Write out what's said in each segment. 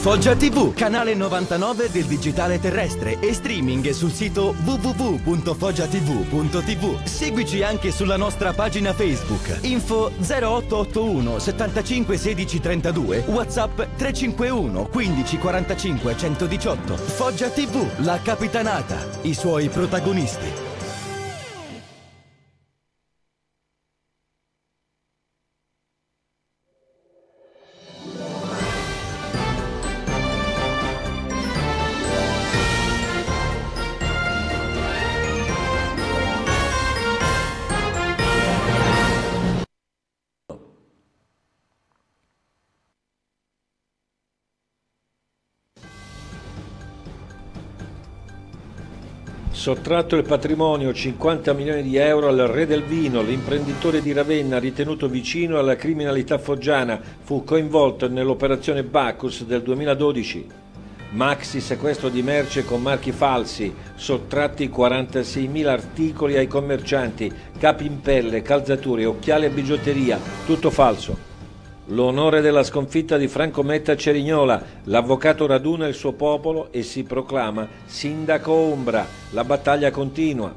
Foggia TV, canale 99 del digitale terrestre e streaming sul sito www.foggiatv.tv. Seguici anche sulla nostra pagina Facebook. Info 0881 75 16 32, WhatsApp 351 15 45 118. Foggia TV, la capitanata, i suoi protagonisti. Sottratto il patrimonio 50 milioni di euro al re del vino, l'imprenditore di Ravenna ritenuto vicino alla criminalità foggiana fu coinvolto nell'operazione Bacchus del 2012. Maxi sequestro di merce con marchi falsi, sottratti 46.000 articoli ai commercianti, capi in pelle, calzature, occhiali e bigiotteria, tutto falso. L'onore della sconfitta di Franco Metta Cerignola, l'avvocato raduna il suo popolo e si proclama sindaco Ombra, la battaglia continua.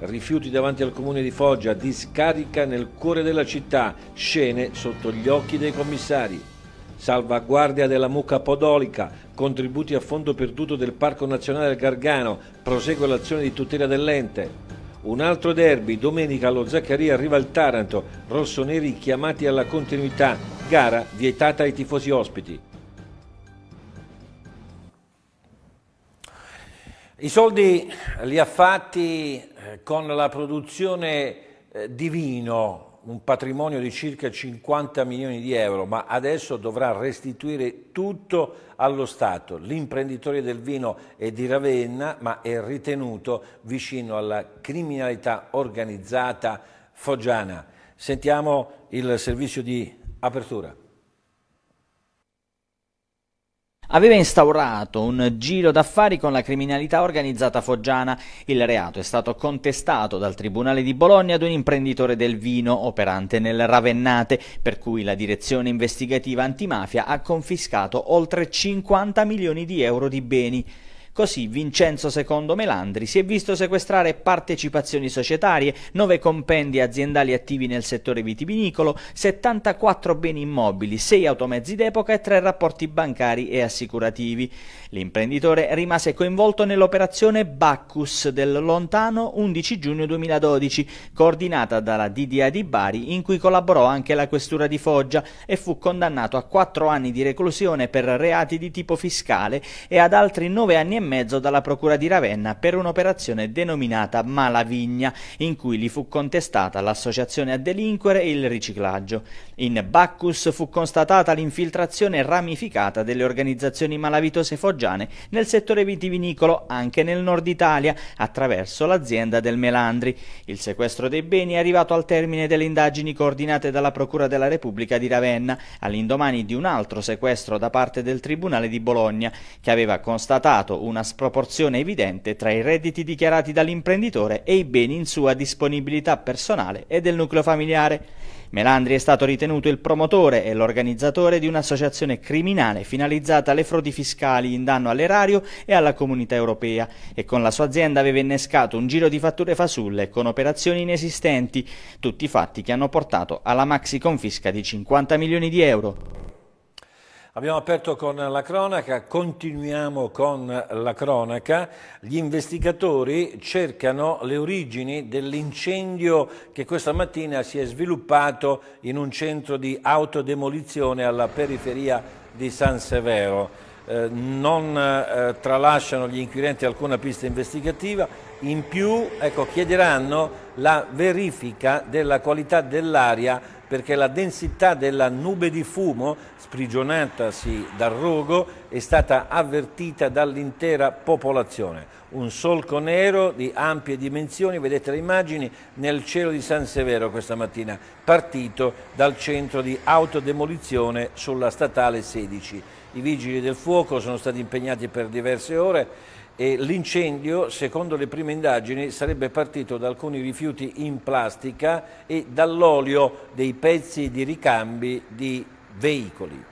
Rifiuti davanti al comune di Foggia, discarica nel cuore della città, scene sotto gli occhi dei commissari. Salvaguardia della mucca podolica, contributi a fondo perduto del Parco Nazionale del Gargano, prosegue l'azione di tutela dell'ente. Un altro derby, domenica allo Zaccaria arriva il Taranto, rossoneri chiamati alla continuità, Gara vietata ai tifosi ospiti. I soldi li ha fatti eh, con la produzione eh, di vino, un patrimonio di circa 50 milioni di euro, ma adesso dovrà restituire tutto allo Stato. L'imprenditore del vino è di Ravenna, ma è ritenuto vicino alla criminalità organizzata foggiana. Sentiamo il servizio di Apertura. Aveva instaurato un giro d'affari con la criminalità organizzata foggiana. Il reato è stato contestato dal Tribunale di Bologna ad un imprenditore del vino operante nel Ravennate, per cui la direzione investigativa antimafia ha confiscato oltre 50 milioni di euro di beni. Così Vincenzo II Melandri si è visto sequestrare partecipazioni societarie, nove compendi aziendali attivi nel settore vitivinicolo, 74 beni immobili, 6 automezzi d'epoca e 3 rapporti bancari e assicurativi. L'imprenditore rimase coinvolto nell'operazione Baccus del lontano 11 giugno 2012, coordinata dalla DDA di Bari in cui collaborò anche la questura di Foggia e fu condannato a 4 anni di reclusione per reati di tipo fiscale e ad altri 9 anni e mezzo dalla procura di Ravenna per un'operazione denominata Malavigna, in cui gli fu contestata l'associazione a delinquere e il riciclaggio. In Baccus fu constatata l'infiltrazione ramificata delle organizzazioni malavitose foggiane nel settore vitivinicolo anche nel nord Italia attraverso l'azienda del Melandri. Il sequestro dei beni è arrivato al termine delle indagini coordinate dalla Procura della Repubblica di Ravenna, all'indomani di un altro sequestro da parte del Tribunale di Bologna, che aveva constatato un una sproporzione evidente tra i redditi dichiarati dall'imprenditore e i beni in sua disponibilità personale e del nucleo familiare. Melandri è stato ritenuto il promotore e l'organizzatore di un'associazione criminale finalizzata alle frodi fiscali in danno all'erario e alla comunità europea e con la sua azienda aveva innescato un giro di fatture fasulle con operazioni inesistenti, tutti fatti che hanno portato alla maxi confisca di 50 milioni di euro. Abbiamo aperto con la cronaca, continuiamo con la cronaca. Gli investigatori cercano le origini dell'incendio che questa mattina si è sviluppato in un centro di autodemolizione alla periferia di San Severo. Eh, non eh, tralasciano gli inquirenti alcuna pista investigativa, in più ecco, chiederanno la verifica della qualità dell'aria perché la densità della nube di fumo, sprigionatasi dal rogo, è stata avvertita dall'intera popolazione. Un solco nero di ampie dimensioni, vedete le immagini, nel cielo di San Severo questa mattina, partito dal centro di autodemolizione sulla statale 16. I vigili del fuoco sono stati impegnati per diverse ore e l'incendio, secondo le prime indagini, sarebbe partito da alcuni rifiuti in plastica e dall'olio dei pezzi di ricambi di veicoli.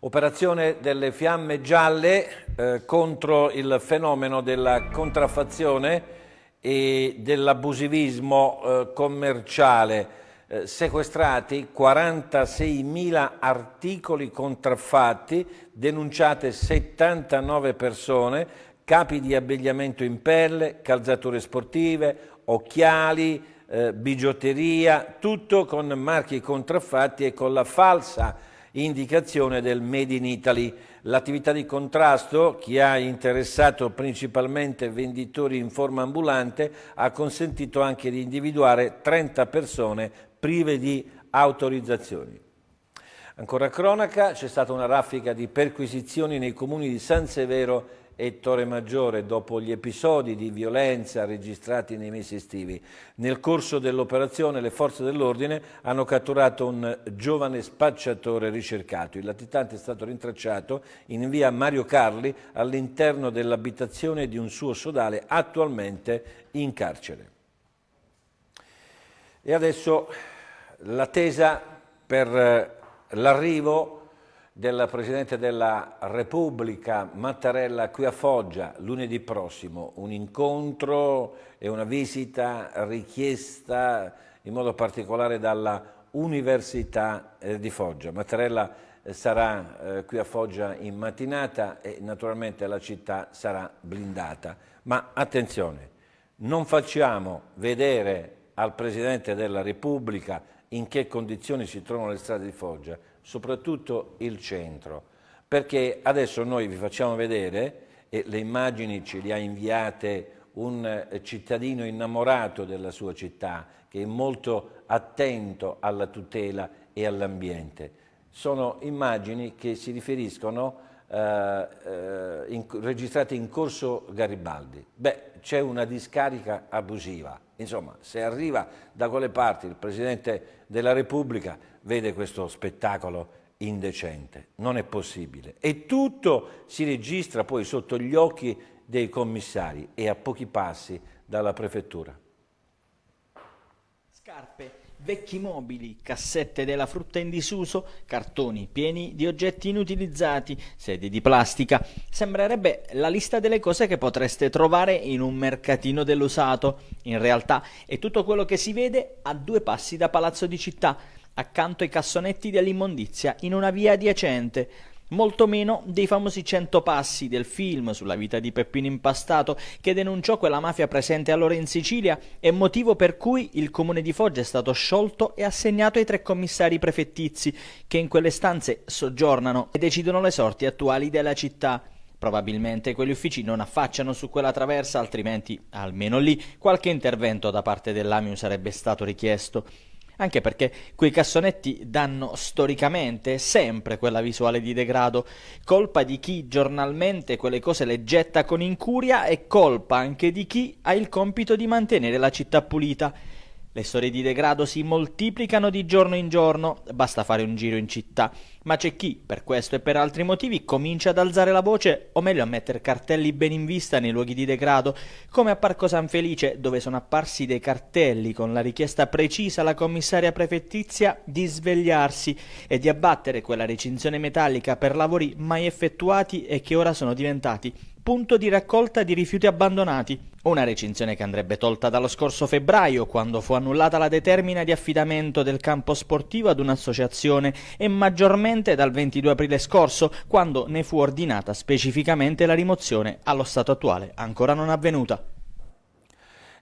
Operazione delle fiamme gialle eh, contro il fenomeno della contraffazione e dell'abusivismo eh, commerciale. Eh, sequestrati 46.000 articoli contraffatti, denunciate 79 persone, capi di abbigliamento in pelle, calzature sportive, occhiali, eh, bigiotteria, tutto con marchi contraffatti e con la falsa indicazione del Made in Italy. L'attività di contrasto, che ha interessato principalmente venditori in forma ambulante, ha consentito anche di individuare 30 persone prive di autorizzazioni. Ancora cronaca, c'è stata una raffica di perquisizioni nei comuni di San Severo e Maggiore dopo gli episodi di violenza registrati nei mesi estivi. Nel corso dell'operazione le forze dell'ordine hanno catturato un giovane spacciatore ricercato. Il latitante è stato rintracciato in via Mario Carli all'interno dell'abitazione di un suo sodale attualmente in carcere. E adesso l'attesa per eh, l'arrivo del Presidente della Repubblica Mattarella qui a Foggia lunedì prossimo, un incontro e una visita richiesta in modo particolare dalla Università eh, di Foggia. Mattarella eh, sarà qui a Foggia in mattinata e naturalmente la città sarà blindata. Ma attenzione, non facciamo vedere al Presidente della Repubblica in che condizioni si trovano le strade di Foggia, soprattutto il centro, perché adesso noi vi facciamo vedere, e le immagini ce le ha inviate un eh, cittadino innamorato della sua città, che è molto attento alla tutela e all'ambiente. Sono immagini che si riferiscono eh, eh in, registrate in corso Garibaldi. Beh, c'è una discarica abusiva Insomma, se arriva da quelle parti il Presidente della Repubblica, vede questo spettacolo indecente. Non è possibile. E tutto si registra poi sotto gli occhi dei commissari e a pochi passi dalla prefettura. Scarpe. Vecchi mobili, cassette della frutta in disuso, cartoni pieni di oggetti inutilizzati, sedie di plastica. Sembrerebbe la lista delle cose che potreste trovare in un mercatino dell'usato. In realtà è tutto quello che si vede a due passi da Palazzo di Città, accanto ai cassonetti dell'immondizia in una via adiacente molto meno dei famosi 100 passi del film sulla vita di Peppino Impastato che denunciò quella mafia presente allora in Sicilia e motivo per cui il comune di Foggia è stato sciolto e assegnato ai tre commissari prefettizi che in quelle stanze soggiornano e decidono le sorti attuali della città. Probabilmente quegli uffici non affacciano su quella traversa, altrimenti, almeno lì, qualche intervento da parte dell'AMIU sarebbe stato richiesto anche perché quei cassonetti danno storicamente sempre quella visuale di degrado, colpa di chi giornalmente quelle cose le getta con incuria e colpa anche di chi ha il compito di mantenere la città pulita. Le storie di degrado si moltiplicano di giorno in giorno, basta fare un giro in città, ma c'è chi, per questo e per altri motivi, comincia ad alzare la voce, o meglio a mettere cartelli ben in vista nei luoghi di degrado, come a Parco San Felice, dove sono apparsi dei cartelli con la richiesta precisa alla commissaria prefettizia di svegliarsi e di abbattere quella recinzione metallica per lavori mai effettuati e che ora sono diventati punto di raccolta di rifiuti abbandonati. Una recinzione che andrebbe tolta dallo scorso febbraio, quando fu annullata la determina di affidamento del campo sportivo ad un'associazione, e maggiormente dal 22 aprile scorso, quando ne fu ordinata specificamente la rimozione, allo stato attuale ancora non avvenuta.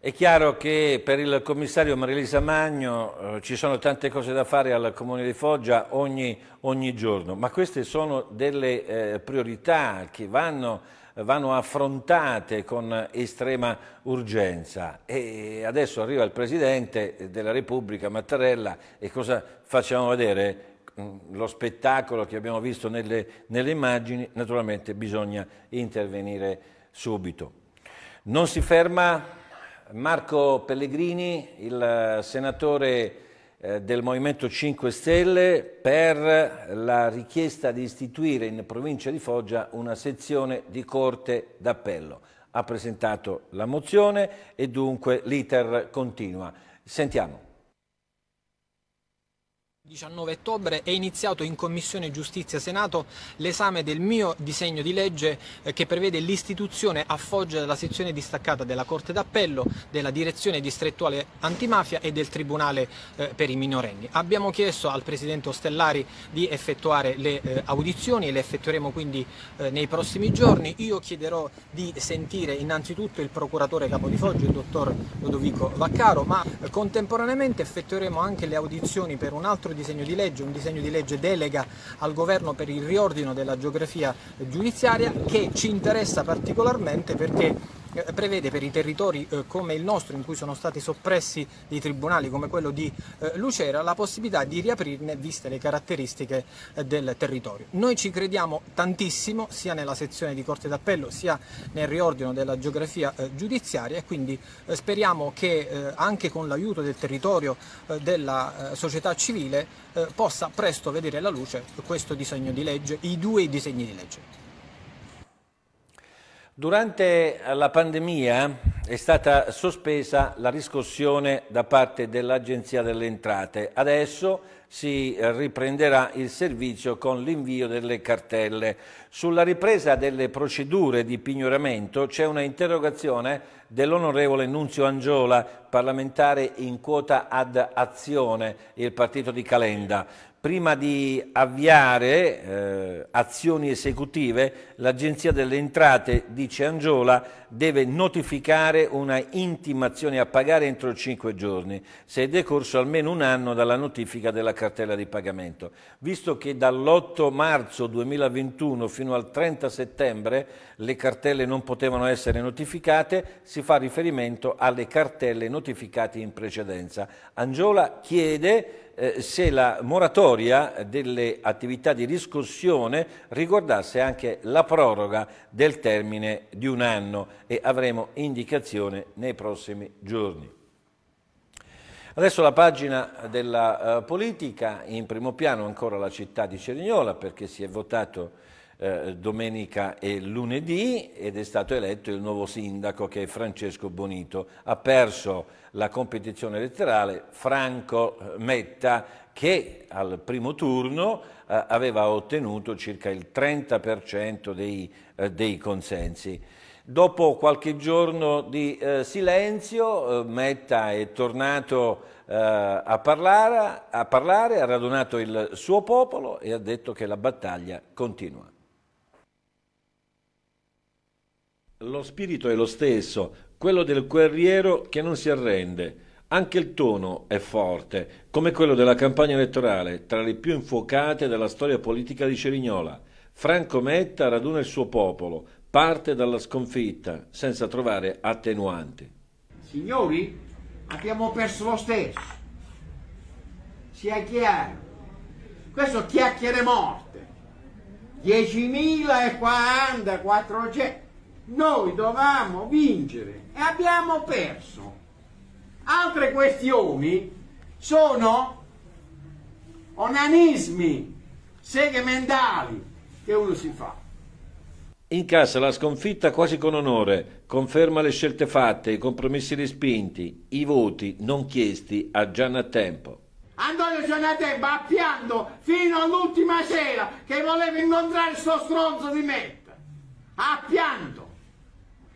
È chiaro che per il commissario Marilisa Magno eh, ci sono tante cose da fare al Comune di Foggia ogni, ogni giorno, ma queste sono delle eh, priorità che vanno vanno affrontate con estrema urgenza. E adesso arriva il Presidente della Repubblica, Mattarella, e cosa facciamo vedere? Mm, lo spettacolo che abbiamo visto nelle, nelle immagini, naturalmente bisogna intervenire subito. Non si ferma Marco Pellegrini, il senatore eh, del Movimento 5 Stelle per la richiesta di istituire in provincia di Foggia una sezione di corte d'appello. Ha presentato la mozione e dunque l'iter continua. Sentiamo. 19 ottobre è iniziato in Commissione Giustizia Senato l'esame del mio disegno di legge eh, che prevede l'istituzione a Foggia della sezione distaccata della Corte d'Appello, della Direzione Distrettuale Antimafia e del Tribunale eh, per i minorenni. Abbiamo chiesto al Presidente Ostellari di effettuare le eh, audizioni, e le effettueremo quindi nei prossimi giorni. Io chiederò di sentire innanzitutto il Procuratore Capo di Foggia, il Dottor Lodovico Vaccaro, ma contemporaneamente effettueremo anche le audizioni per un altro nostro disegno di legge, un disegno di legge delega al governo per il riordino della geografia giudiziaria che ci interessa particolarmente perché eh, prevede per i territori eh, come il nostro in cui sono stati soppressi i tribunali come quello di eh, Lucera la possibilità di riaprirne viste le caratteristiche del territorio. Noi ci crediamo tantissimo sia nella sezione di Corte d'Appello sia nel riordino della geografia giudiziaria e quindi speriamo che anche con l'aiuto del territorio della società civile possa presto vedere la luce questo disegno di legge, i due disegni di legge. Durante la pandemia è stata sospesa la riscossione da parte dell'Agenzia delle Entrate. Adesso si riprenderà il servizio con l'invio delle cartelle. Sulla ripresa delle procedure di pignoramento c'è una interrogazione dell'onorevole Nunzio Angiola, parlamentare in quota ad azione, il partito di Calenda prima di avviare eh, azioni esecutive, l'Agenzia delle Entrate, dice Angiola, deve notificare una intimazione a pagare entro cinque giorni, se è decorso almeno un anno dalla notifica della cartella di pagamento. Visto che dall'8 marzo 2021 fino al 30 settembre le cartelle non potevano essere notificate, si fa riferimento alle cartelle notificate in precedenza. Angiola chiede eh, se la moratoria delle attività di riscossione riguardasse anche la proroga del termine di un anno e avremo indicazione nei prossimi giorni. Adesso la pagina della eh, politica, in primo piano ancora la città di Cerignola perché si è votato eh, domenica e lunedì ed è stato eletto il nuovo sindaco che è Francesco Bonito. Ha perso la competizione elettorale Franco eh, Metta che al primo turno eh, aveva ottenuto circa il 30% dei, eh, dei, consensi. Dopo qualche giorno di eh, silenzio Metta è tornato a parlare, a parlare, ha radunato il suo popolo e ha detto che la battaglia continua. Lo spirito è lo stesso, quello del guerriero che non si arrende. Anche il tono è forte, come quello della campagna elettorale, tra le più infuocate della storia politica di Cerignola. Franco Metta raduna il suo popolo, parte dalla sconfitta, senza trovare attenuanti. Signori, abbiamo perso lo stesso. Sia chiaro. Questo chiacchiere morte. 10.044 noi dovevamo vincere e abbiamo perso. Altre questioni sono onanismi segmentali che uno si fa. In Incassa la sconfitta quasi con onore, conferma le scelte fatte, i compromessi respinti, i voti non chiesti a Gianna Giannatempo. Antonio Gianna Tempo appianto fino all'ultima sera che voleva incontrare sto stronzo di me. Appianto.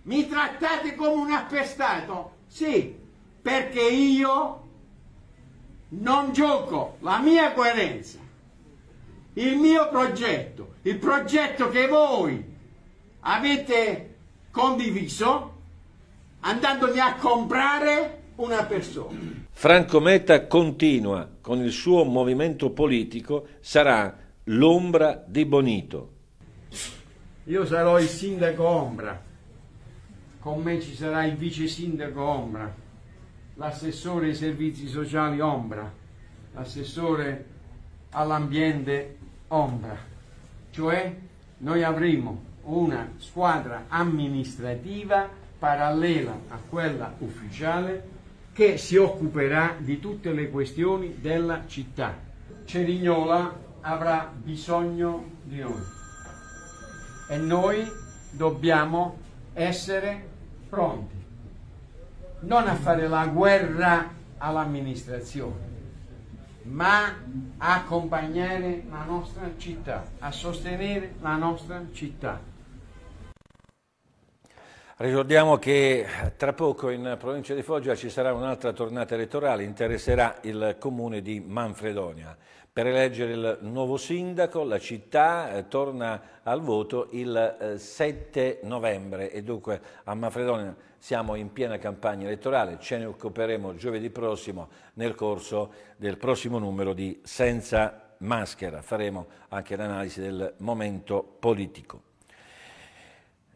Mi trattate come un appestato? Sì, perché io non gioco la mia coerenza, il mio progetto, il progetto che voi avete condiviso andandomi a comprare una persona. Franco Meta continua con il suo movimento politico, sarà l'ombra di Bonito. Io sarò il sindaco ombra con me ci sarà il vice sindaco Ombra, l'assessore ai servizi sociali Ombra, l'assessore all'ambiente Ombra. Cioè noi avremo una squadra amministrativa parallela a quella ufficiale che si occuperà di tutte le questioni della città. Cerignola avrà bisogno di noi e noi dobbiamo essere pronti, non a fare la guerra all'amministrazione, ma a accompagnare la nostra città, a sostenere la nostra città. Ricordiamo che tra poco in provincia di Foggia ci sarà un'altra tornata elettorale, interesserà il comune di Manfredonia. Per eleggere il nuovo sindaco la città eh, torna al voto il eh, 7 novembre e dunque a Manfredonia siamo in piena campagna elettorale, ce ne occuperemo giovedì prossimo nel corso del prossimo numero di Senza Maschera, faremo anche l'analisi del momento politico.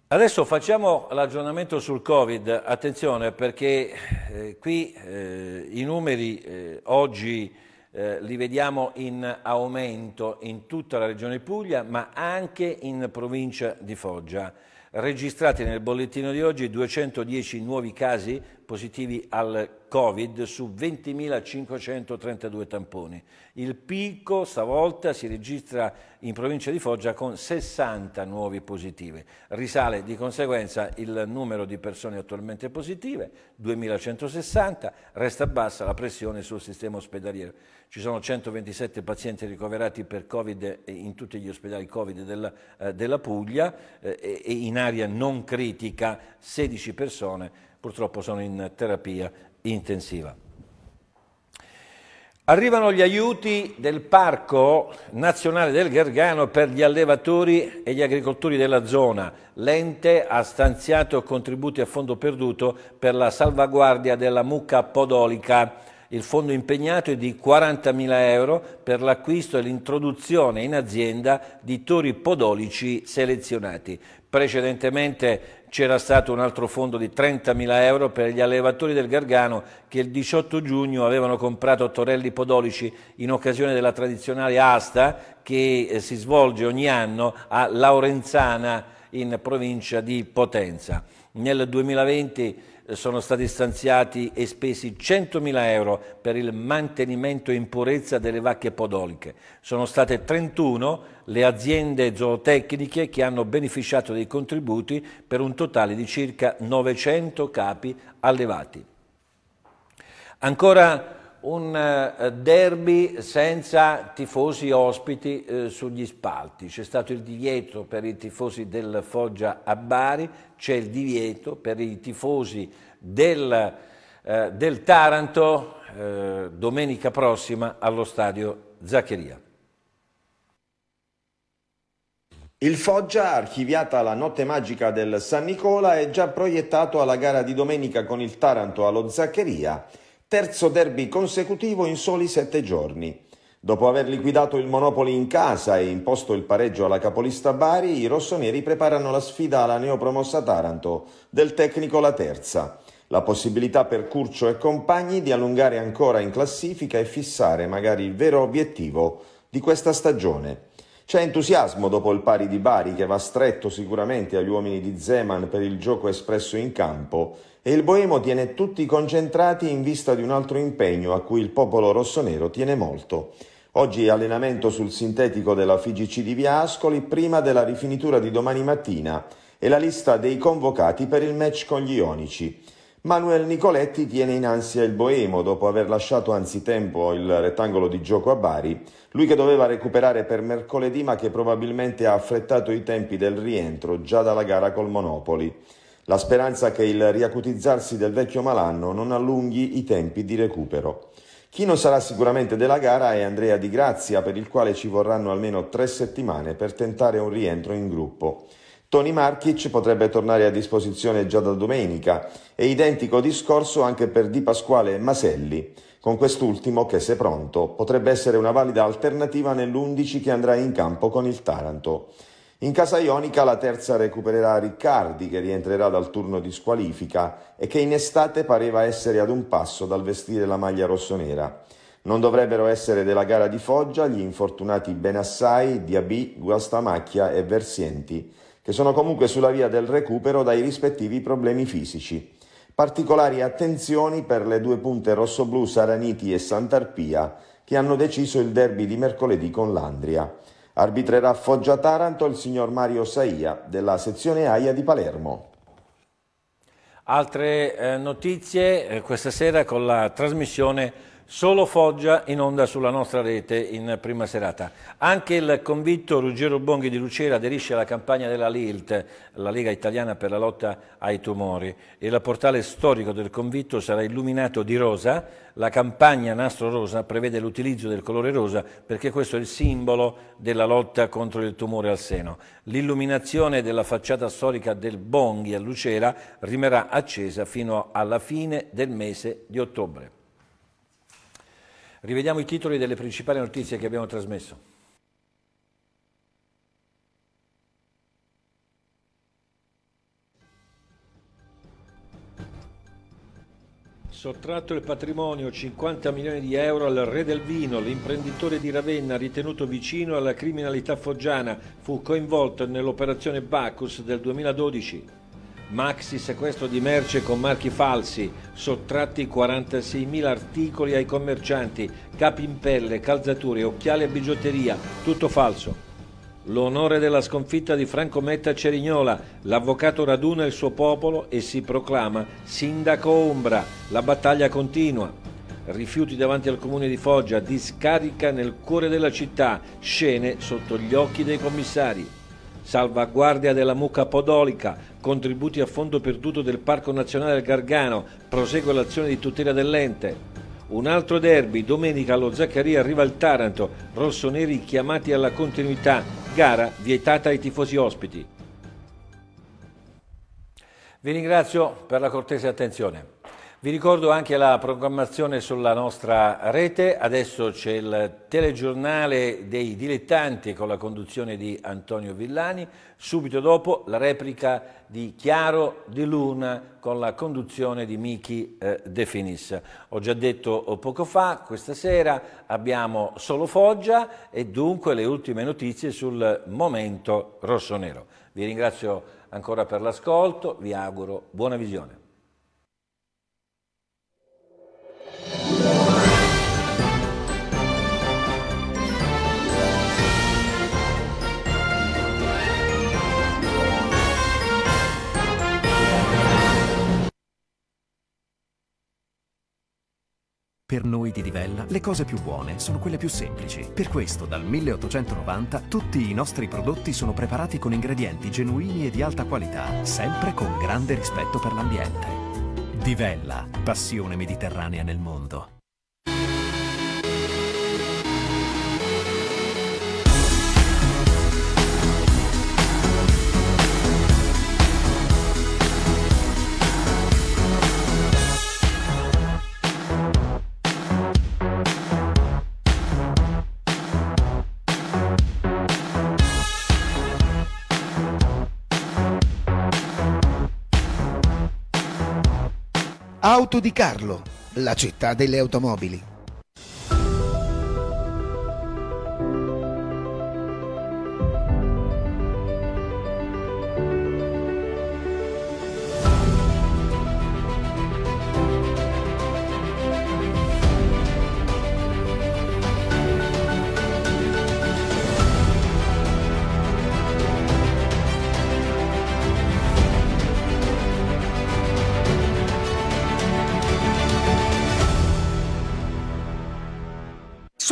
Adesso facciamo l'aggiornamento sul Covid, attenzione perché eh, qui eh, i numeri eh, oggi eh, li vediamo in aumento in tutta la regione Puglia, ma anche in provincia di Foggia. Registrati nel bollettino di oggi 210 nuovi casi positivi al Covid su 20.532 tamponi. Il picco stavolta si registra in provincia di Foggia con 60 nuovi positivi. Risale di conseguenza il numero di persone attualmente positive, 2.160, resta bassa la pressione sul sistema ospedaliero. Ci sono 127 pazienti ricoverati per Covid in tutti gli ospedali Covid della, eh, della Puglia eh, e in area non critica 16 persone purtroppo sono in terapia intensiva. Arrivano gli aiuti del Parco Nazionale del Gargano per gli allevatori e gli agricoltori della zona. L'ente ha stanziato contributi a fondo perduto per la salvaguardia della mucca podolica. Il fondo impegnato è di 40.000 euro per l'acquisto e l'introduzione in azienda di tori podolici selezionati. Precedentemente c'era stato un altro fondo di 30.000 euro per gli allevatori del Gargano che il 18 giugno avevano comprato torelli podolici in occasione della tradizionale asta che eh, si svolge ogni anno a Laurenzana in provincia di Potenza. Nel 2020 sono stati stanziati e spesi 100.000 euro per il mantenimento in purezza delle vacche podoliche. Sono state 31 le aziende zootecniche che hanno beneficiato dei contributi per un totale di circa 900 capi allevati. Ancora un eh, derby senza tifosi ospiti eh, sugli spalti. C'è stato il divieto per i tifosi del Foggia a Bari, c'è il divieto per i tifosi del, eh, del Taranto eh, domenica prossima allo stadio Zaccheria. Il Foggia, archiviata la notte magica del San Nicola, è già proiettato alla gara di domenica con il Taranto allo Zaccheria terzo derby consecutivo in soli sette giorni. Dopo aver liquidato il Monopoli in casa e imposto il pareggio alla capolista Bari, i rossoneri preparano la sfida alla neopromossa Taranto del tecnico La Terza. La possibilità per Curcio e compagni di allungare ancora in classifica e fissare magari il vero obiettivo di questa stagione. C'è entusiasmo dopo il pari di Bari che va stretto sicuramente agli uomini di Zeman per il gioco espresso in campo e il Boemo tiene tutti concentrati in vista di un altro impegno a cui il popolo rossonero tiene molto. Oggi allenamento sul sintetico della FIGC di Via Ascoli prima della rifinitura di domani mattina e la lista dei convocati per il match con gli Ionici. Manuel Nicoletti tiene in ansia il Boemo dopo aver lasciato anzitempo il rettangolo di gioco a Bari, lui che doveva recuperare per mercoledì ma che probabilmente ha affrettato i tempi del rientro già dalla gara col Monopoli. La speranza che il riacutizzarsi del vecchio malanno non allunghi i tempi di recupero. Chi non sarà sicuramente della gara è Andrea Di Grazia, per il quale ci vorranno almeno tre settimane per tentare un rientro in gruppo. Tony Markic potrebbe tornare a disposizione già da domenica e identico discorso anche per Di Pasquale Maselli, con quest'ultimo che se pronto potrebbe essere una valida alternativa nell'11 che andrà in campo con il Taranto. In casa ionica la terza recupererà Riccardi che rientrerà dal turno di squalifica e che in estate pareva essere ad un passo dal vestire la maglia rossonera. Non dovrebbero essere della gara di Foggia gli infortunati Benassai, Diabì, Guastamacchia e Versienti, che sono comunque sulla via del recupero dai rispettivi problemi fisici. Particolari attenzioni per le due punte rossoblu Saraniti e Sant'Arpia, che hanno deciso il derby di mercoledì con l'Andria. Arbitrerà Foggia Taranto il signor Mario Saia della sezione AIA di Palermo. Altre eh, notizie eh, questa sera con la trasmissione Solo Foggia in onda sulla nostra rete in prima serata. Anche il convitto Ruggero Bonghi di Lucera aderisce alla campagna della LILT, la Lega Italiana per la lotta ai tumori. E Il portale storico del convitto sarà illuminato di rosa. La campagna Nastro Rosa prevede l'utilizzo del colore rosa perché questo è il simbolo della lotta contro il tumore al seno. L'illuminazione della facciata storica del Bonghi a Lucera rimarrà accesa fino alla fine del mese di ottobre. Rivediamo i titoli delle principali notizie che abbiamo trasmesso. Sottratto il patrimonio 50 milioni di euro al re del vino, l'imprenditore di Ravenna ritenuto vicino alla criminalità foggiana fu coinvolto nell'operazione Bacchus del 2012. Maxi sequestro di merce con marchi falsi, sottratti 46.000 articoli ai commercianti, capi in pelle, calzature, occhiali e bigiotteria, tutto falso. L'onore della sconfitta di Franco Metta Cerignola, l'avvocato raduna il suo popolo e si proclama sindaco Ombra, la battaglia continua. Rifiuti davanti al comune di Foggia, discarica nel cuore della città, scene sotto gli occhi dei commissari salvaguardia della mucca podolica, contributi a fondo perduto del Parco Nazionale del Gargano, prosegue l'azione di tutela dell'ente. Un altro derby, domenica allo Zaccaria arriva il Taranto, rossoneri chiamati alla continuità, gara vietata ai tifosi ospiti. Vi ringrazio per la cortese attenzione. Vi ricordo anche la programmazione sulla nostra rete, adesso c'è il telegiornale dei dilettanti con la conduzione di Antonio Villani, subito dopo la replica di Chiaro di Luna con la conduzione di Michi eh, De Finis. Ho già detto eh, poco fa, questa sera abbiamo solo Foggia e dunque le ultime notizie sul momento rosso-nero. Vi ringrazio ancora per l'ascolto, vi auguro buona visione. Per noi di Divella le cose più buone sono quelle più semplici. Per questo dal 1890 tutti i nostri prodotti sono preparati con ingredienti genuini e di alta qualità, sempre con grande rispetto per l'ambiente. Divella, passione mediterranea nel mondo. Porto di Carlo, la città delle automobili.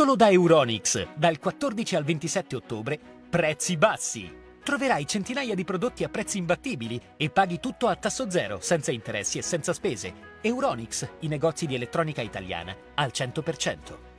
Solo da Euronix, dal 14 al 27 ottobre, prezzi bassi. Troverai centinaia di prodotti a prezzi imbattibili e paghi tutto a tasso zero, senza interessi e senza spese. Euronix, i negozi di elettronica italiana, al 100%.